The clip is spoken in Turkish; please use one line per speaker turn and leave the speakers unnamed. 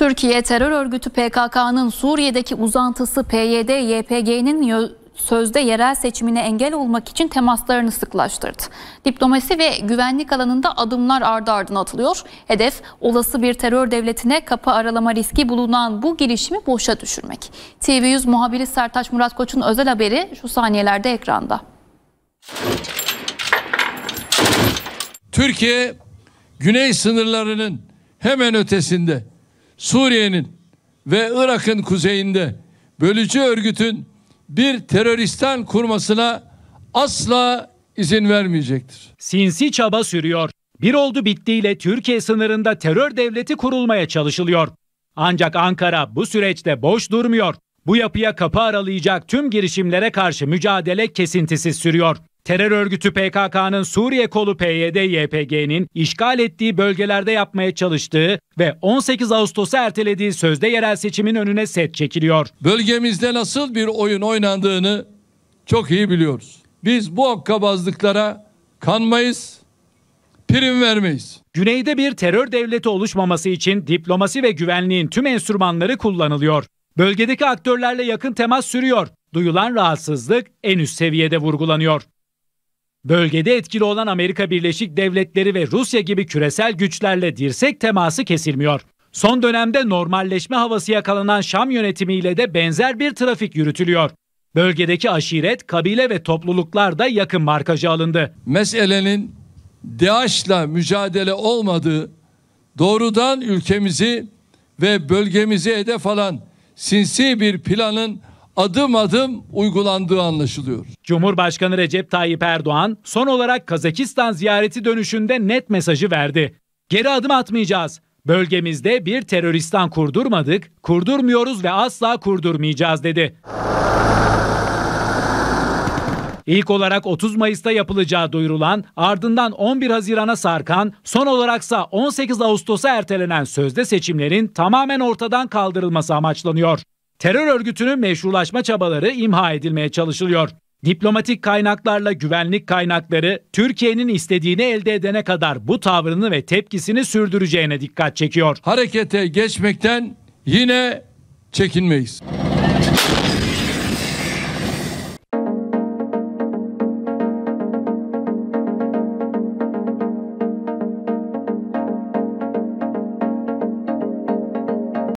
Türkiye terör örgütü PKK'nın Suriye'deki uzantısı PYD-YPG'nin sözde yerel seçimine engel olmak için temaslarını sıklaştırdı. Diplomasi ve güvenlik alanında adımlar ardı ardına atılıyor. Hedef olası bir terör devletine kapı aralama riski bulunan bu girişimi boşa düşürmek. TV100 muhabiri Sertaç Murat Koç'un özel haberi şu saniyelerde ekranda.
Türkiye güney sınırlarının hemen ötesinde Suriye'nin ve Irak'ın kuzeyinde bölücü örgütün bir teröristan kurmasına asla izin vermeyecektir. Sinsi
çaba sürüyor. Bir oldu bittiyle Türkiye sınırında terör devleti kurulmaya çalışılıyor. Ancak Ankara bu süreçte boş durmuyor. Bu yapıya kapı aralayacak tüm girişimlere karşı mücadele kesintisiz sürüyor. Terör örgütü PKK'nın Suriye kolu PYD-YPG'nin işgal ettiği bölgelerde yapmaya çalıştığı ve 18 Ağustos'a ertelediği sözde yerel seçimin önüne set çekiliyor. Bölgemizde nasıl bir oyun oynandığını çok iyi biliyoruz. Biz bu hakkabazlıklara kanmayız, prim vermeyiz. Güneyde bir terör devleti oluşmaması için diplomasi ve güvenliğin tüm enstrümanları kullanılıyor. Bölgedeki aktörlerle yakın temas sürüyor. Duyulan rahatsızlık en üst seviyede vurgulanıyor. Bölgede etkili olan Amerika Birleşik Devletleri ve Rusya gibi küresel güçlerle dirsek teması kesilmiyor. Son dönemde normalleşme havası yakalanan Şam yönetimiyle de benzer bir trafik yürütülüyor. Bölgedeki aşiret, kabile ve topluluklar da yakın markaja alındı. Meselenin
DAEŞ'la mücadele olmadığı, doğrudan ülkemizi ve bölgemizi hedef alan sinsi bir planın adım adım uygulandığı anlaşılıyor. Cumhurbaşkanı Recep Tayyip Erdoğan son olarak Kazakistan
ziyareti dönüşünde net mesajı verdi. Geri adım atmayacağız. Bölgemizde bir teröristan kurdurmadık, kurdurmuyoruz ve asla kurdurmayacağız dedi. İlk olarak 30 Mayıs'ta yapılacağı duyurulan, ardından 11 Haziran'a sarkan, son olaraksa 18 Ağustos'a ertelenen sözde seçimlerin tamamen ortadan kaldırılması amaçlanıyor terör örgütünün meşrulaşma çabaları imha edilmeye çalışılıyor. Diplomatik kaynaklarla güvenlik kaynakları Türkiye'nin istediğini elde edene kadar bu tavrını ve tepkisini sürdüreceğine dikkat çekiyor. Harekete
geçmekten yine çekinmeyiz.